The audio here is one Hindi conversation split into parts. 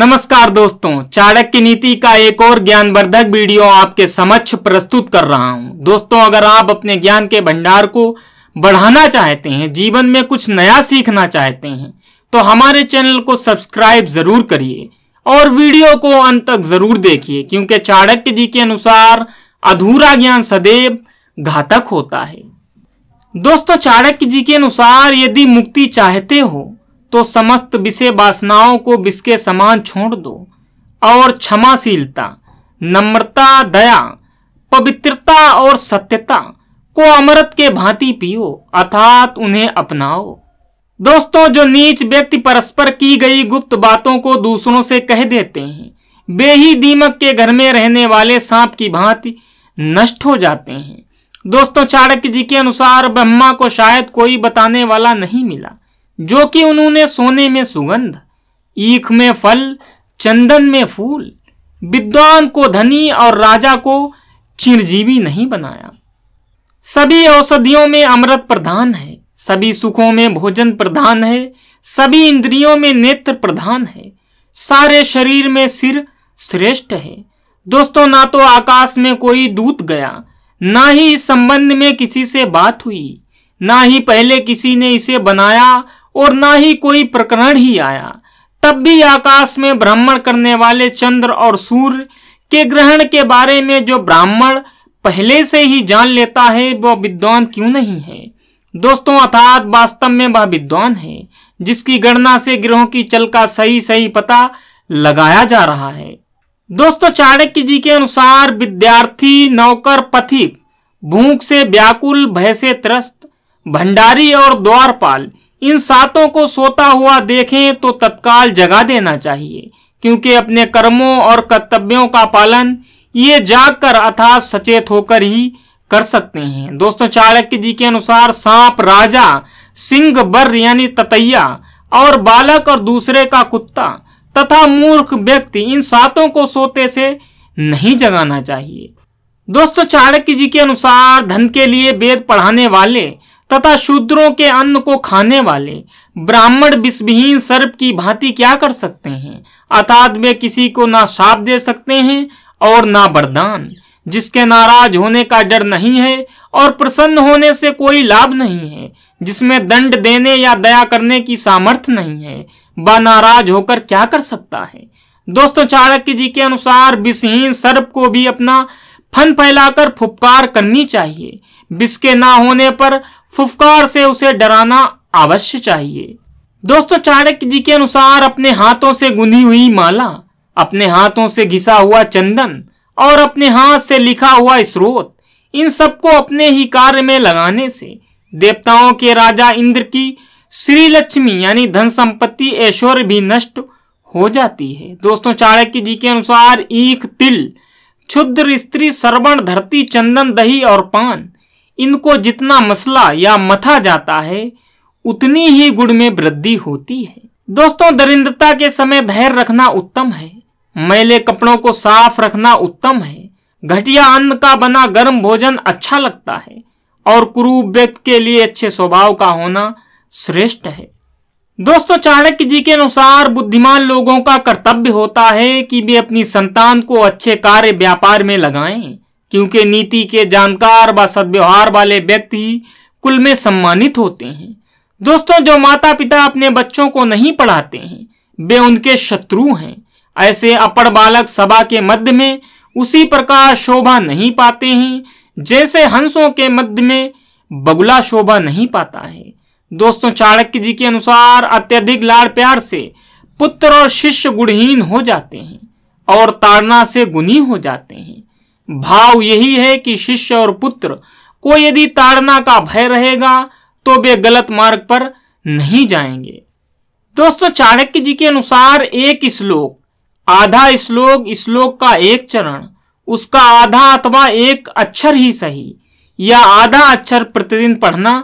नमस्कार दोस्तों चाणक्य नीति का एक और ज्ञानवर्धक वीडियो आपके समक्ष प्रस्तुत कर रहा हूं दोस्तों अगर आप अपने ज्ञान के भंडार को बढ़ाना चाहते हैं जीवन में कुछ नया सीखना चाहते हैं तो हमारे चैनल को सब्सक्राइब जरूर करिए और वीडियो को अंत तक जरूर देखिए क्योंकि चाणक्य जी के अनुसार अधूरा ज्ञान सदैव घातक होता है दोस्तों चाणक्य जी के अनुसार यदि मुक्ति चाहते हो तो समस्त विषय वासनाओं को विष के समान छोड़ दो और क्षमाशीलता नम्रता दया पवित्रता और सत्यता को अमृत के भांति पियो अर्थात उन्हें अपनाओ दोस्तों जो नीच व्यक्ति परस्पर की गई गुप्त बातों को दूसरों से कह देते हैं वे ही दीमक के घर में रहने वाले सांप की भांति नष्ट हो जाते हैं दोस्तों चाणक्य जी के अनुसार ब्रह्मा को शायद कोई बताने वाला नहीं मिला जो कि उन्होंने सोने में सुगंध ईख में फल चंदन में फूल विद्वान को धनी और राजा को चिरजीवी नहीं बनाया सभी औषधियों में अमृत प्रधान है सभी सुखों में भोजन प्रधान है सभी इंद्रियों में नेत्र प्रधान है सारे शरीर में सिर श्रेष्ठ है दोस्तों ना तो आकाश में कोई दूत गया ना ही इस संबंध में किसी से बात हुई ना ही पहले किसी ने इसे बनाया और ना ही कोई प्रकरण ही आया तब भी आकाश में भ्रमण करने वाले चंद्र और सूर्य के ग्रहण के बारे में जो ब्राह्मण पहले से ही जान लेता है वह विद्वान क्यों नहीं है दोस्तों अर्थात वास्तव में वह विद्वान है जिसकी गणना से ग्रहों की चल का सही सही पता लगाया जा रहा है दोस्तों चाणक्य जी के अनुसार विद्यार्थी नौकर पथिक भूख से व्याकुल भय से त्रस्त भंडारी और द्वारपाल इन सातों को सोता हुआ देखें तो तत्काल जगा देना चाहिए क्योंकि अपने कर्मों और कर्तव्यों का पालन ये जागकर अर्थात सचेत होकर ही कर सकते हैं दोस्तों चाणक्य जी के अनुसार सांप राजा सिंह बर यानी ततैया और बालक और दूसरे का कुत्ता तथा मूर्ख व्यक्ति इन सातों को सोते से नहीं जगाना चाहिए दोस्तों चाणक्य जी के अनुसार धन के लिए वेद पढ़ाने वाले तथा शूद्रों के अन्न को खाने वाले ब्राह्मण विषविहीन सर्प की भांति क्या कर सकते हैं अर्थात वे किसी को ना साप दे सकते हैं और ना बरदान जिसके नाराज होने का डर नहीं है और प्रसन्न होने से कोई लाभ नहीं है जिसमें दंड देने या दया करने की सामर्थ्य नहीं है वह नाराज होकर क्या कर सकता है दोस्तों चाणक्य जी के अनुसार विषहीन सर्प को भी अपना फन फैलाकर फुपकार करनी चाहिए विष के ना होने पर फुफकार से उसे डराना अवश्य चाहिए दोस्तों चाणक्य जी के अनुसार अपने हाथों से गुनी हुई माला अपने हाथों से घिसा हुआ चंदन और अपने हाथ से लिखा हुआ स्रोत इन सबको अपने ही कार्य में लगाने से देवताओं के राजा इंद्र की श्री लक्ष्मी यानी धन संपत्ति ऐश्वर्य भी नष्ट हो जाती है दोस्तों चाणक्य जी के अनुसार ईख तिल क्षुद्र स्त्री श्रवण धरती चंदन दही और पान इनको जितना मसला या मथा जाता है उतनी ही गुण में वृद्धि होती है दोस्तों दरिंद्रता के समय धैर्य रखना उत्तम है मैले कपड़ों को साफ रखना उत्तम है घटिया अन्न का बना गर्म भोजन अच्छा लगता है और कुरूप व्यक्ति के लिए अच्छे स्वभाव का होना श्रेष्ठ है दोस्तों चाणक्य जी के अनुसार बुद्धिमान लोगों का कर्तव्य होता है कि वे अपनी संतान को अच्छे कार्य व्यापार में लगाएं क्योंकि नीति के जानकार व सदव्यवहार वाले व्यक्ति कुल में सम्मानित होते हैं दोस्तों जो माता पिता अपने बच्चों को नहीं पढ़ाते हैं वे उनके शत्रु हैं ऐसे अपर बालक सभा के मध्य में उसी प्रकार शोभा नहीं पाते हैं जैसे हंसों के मध्य में बगुला शोभा नहीं पाता है दोस्तों चाणक्य जी के अनुसार अत्यधिक लाड़ प्यार से पुत्र और शिष्य गुणहीन हो जाते हैं और ताड़ना से गुणी हो जाते हैं भाव यही है कि शिष्य और पुत्र को यदि ताड़ना का भय रहेगा तो वे गलत मार्ग पर नहीं जाएंगे दोस्तों चाणक्य जी के अनुसार एक श्लोक आधा श्लोक श्लोक का एक चरण उसका आधा अथवा एक अक्षर ही सही या आधा अक्षर प्रतिदिन पढ़ना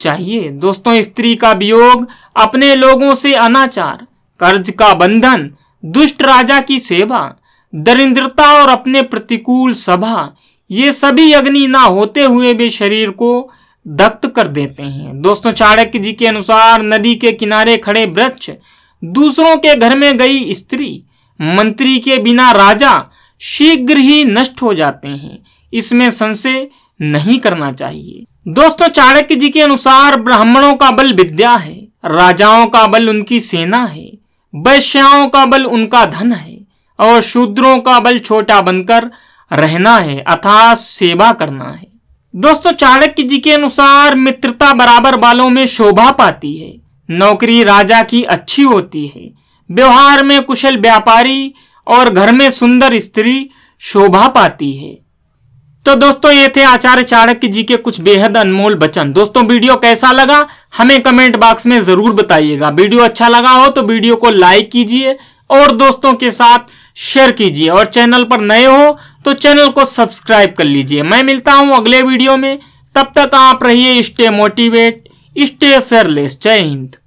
चाहिए दोस्तों स्त्री का वियोग अपने लोगों से अनाचार कर्ज का बंधन दुष्ट राजा की सेवा दरिद्रता और अपने प्रतिकूल सभा ये सभी अग्नि ना होते हुए भी शरीर को दक्त कर देते हैं दोस्तों चाणक्य जी के अनुसार नदी के किनारे खड़े वृक्ष दूसरों के घर में गई स्त्री मंत्री के बिना राजा शीघ्र ही नष्ट हो जाते हैं इसमें संशय नहीं करना चाहिए दोस्तों चाणक्य जी के अनुसार ब्राह्मणों का बल विद्या है राजाओं का बल उनकी सेना है वैश्याओं का बल उनका धन है और शूद्रों का बल छोटा बनकर रहना है अर्थात सेवा करना है दोस्तों चाणक्य जी के अनुसार मित्रता बराबर बालों में शोभा पाती है नौकरी राजा की अच्छी होती है व्यवहार में कुशल व्यापारी और घर में सुंदर स्त्री शोभा पाती है तो दोस्तों ये थे आचार्य चाणक्य जी के कुछ बेहद अनमोल वचन दोस्तों वीडियो कैसा लगा हमें कमेंट बॉक्स में जरूर बताइएगा वीडियो अच्छा लगा हो तो वीडियो को लाइक कीजिए और दोस्तों के साथ शेयर कीजिए और चैनल पर नए हो तो चैनल को सब्सक्राइब कर लीजिए मैं मिलता हूँ अगले वीडियो में तब तक आप रहिए स्टे मोटिवेट स्टे फेयरलेस जय हिंद